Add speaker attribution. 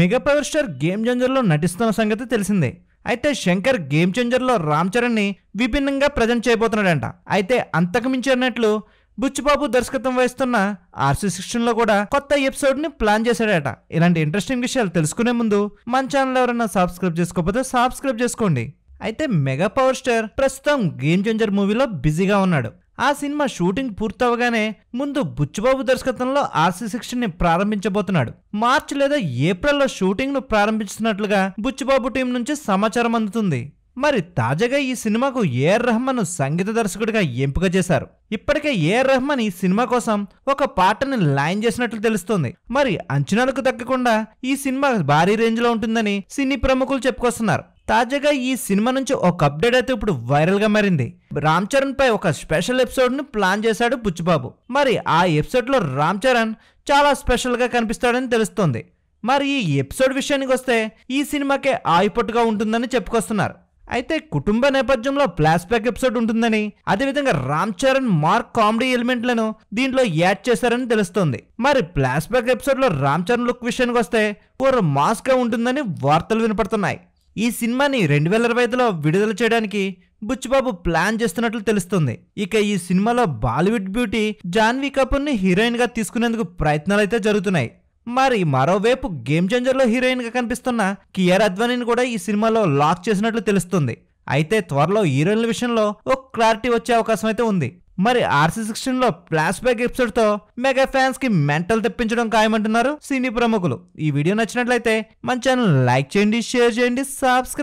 Speaker 1: mega power star game చేంజర్లో నటిస్తున్న సంగతి తెలిసిందే అయితే శంకర్ గేమ్ చేంజర్లో రామ్ చరణ్ని విభిన్నంగా ప్రజెంట్ చేయబోతున్నాడంట అయితే అంతకు మించి అన్నట్లు బుచ్చిబాబు దర్శకత్వం వహిస్తున్న ఆర్సీ లో కూడా కొత్త ఎపిసోడ్ని ప్లాన్ చేశాడట ఇలాంటి ఇంట్రెస్టింగ్ విషయాలు తెలుసుకునే ముందు మన ఛానల్ ఎవరైనా సబ్స్క్రైబ్ చేసుకోకపోతే సబ్స్క్రైబ్ చేసుకోండి అయితే మెగా పవర్ స్టార్ ప్రస్తుతం గేమ్ చేంజర్ మూవీలో బిజీగా ఉన్నాడు ఆ సినిమా షూటింగ్ పూర్తవగానే ముందు బుచ్చుబాబు దర్శకత్వంలో ఆర్సీ సిక్స్టీన్ ని ప్రారంభించబోతున్నాడు మార్చ్ లేదా ఏప్రిల్లో షూటింగ్ ను ప్రారంభిస్తున్నట్లుగా బుచ్చుబాబు టీం నుంచి సమాచారం అందుతుంది మరి తాజాగా ఈ సినిమాకు ఏఆర్ రెహమాన్ సంగీత దర్శకుడిగా ఎంపిక చేశారు ఇప్పటికే ఏఆర్ రెహమాన్ ఈ సినిమా కోసం ఒక పాటని లైన్ చేసినట్లు తెలుస్తుంది మరి అంచనాలకు తగ్గకుండా ఈ సినిమా భారీ రేంజ్లో ఉంటుందని సినీ ప్రముఖులు చెప్పుకొస్తున్నారు తాజాగా ఈ సినిమా నుంచి ఒక అప్డేట్ అయితే ఇప్పుడు వైరల్గా మారింది రామ్ చరణ్ పై ఒక స్పెషల్ ఎపిసోడ్ ను ప్లాన్ చేశాడు పుచ్చుబాబు మరి ఆ ఎపిసోడ్ లో రామ్ చరణ్ చాలా స్పెషల్ గా కనిపిస్తాడని తెలుస్తోంది మరి ఈ ఎపిసోడ్ విషయానికి వస్తే ఈ సినిమాకే ఆయిపట్టుగా ఉంటుందని చెప్పుకొస్తున్నారు అయితే కుటుంబ నేపథ్యంలో ఫ్లాష్ బ్యాక్ ఎపిసోడ్ ఉంటుందని అదేవిధంగా రామ్ చరణ్ మార్క్ కామెడీ ఎలిమెంట్లను దీంట్లో యాడ్ చేశారని తెలుస్తోంది మరి ఫ్లాష్ బ్యాక్ ఎపిసోడ్లో రామ్ చరణ్ లుక్ విషయానికి వస్తే కూర మాస్గా ఉంటుందని వార్తలు వినపడుతున్నాయి ఈ సినిమాని రెండు వేల ఇరవై ఐదులో విడుదల చేయడానికి బుచ్చుబాబు ప్లాన్ చేస్తున్నట్లు తెలుస్తుంది ఇక ఈ సినిమాలో బాలీవుడ్ బ్యూటీ జాన్వీ కపూర్ని గా తీసుకునేందుకు ప్రయత్నాలు అయితే జరుగుతున్నాయి మరి మరోవైపు గేమ్ హీరోయిన్ హీరోయిన్గా కనిపిస్తున్న కియర్ అద్వానీని కూడా ఈ సినిమాలో లాక్ చేసినట్లు తెలుస్తుంది అయితే త్వరలో హీరోయిన్ల విషయంలో ఒక క్లారిటీ వచ్చే అవకాశం అయితే ఉంది మరి ఆర్సీ సిక్స్టీన్ లో ఫ్లాష్ బ్యాక్ ఎపిసోడ్ తో మెగా ఫ్యాన్స్ కి మెంటల్ తెప్పించడం ఖాయమంటున్నారు సినీ ప్రముఖులు ఈ వీడియో నచ్చినట్లయితే మన ఛానల్ లైక్ చేయండి షేర్ చేయండి సబ్స్క్రైబ్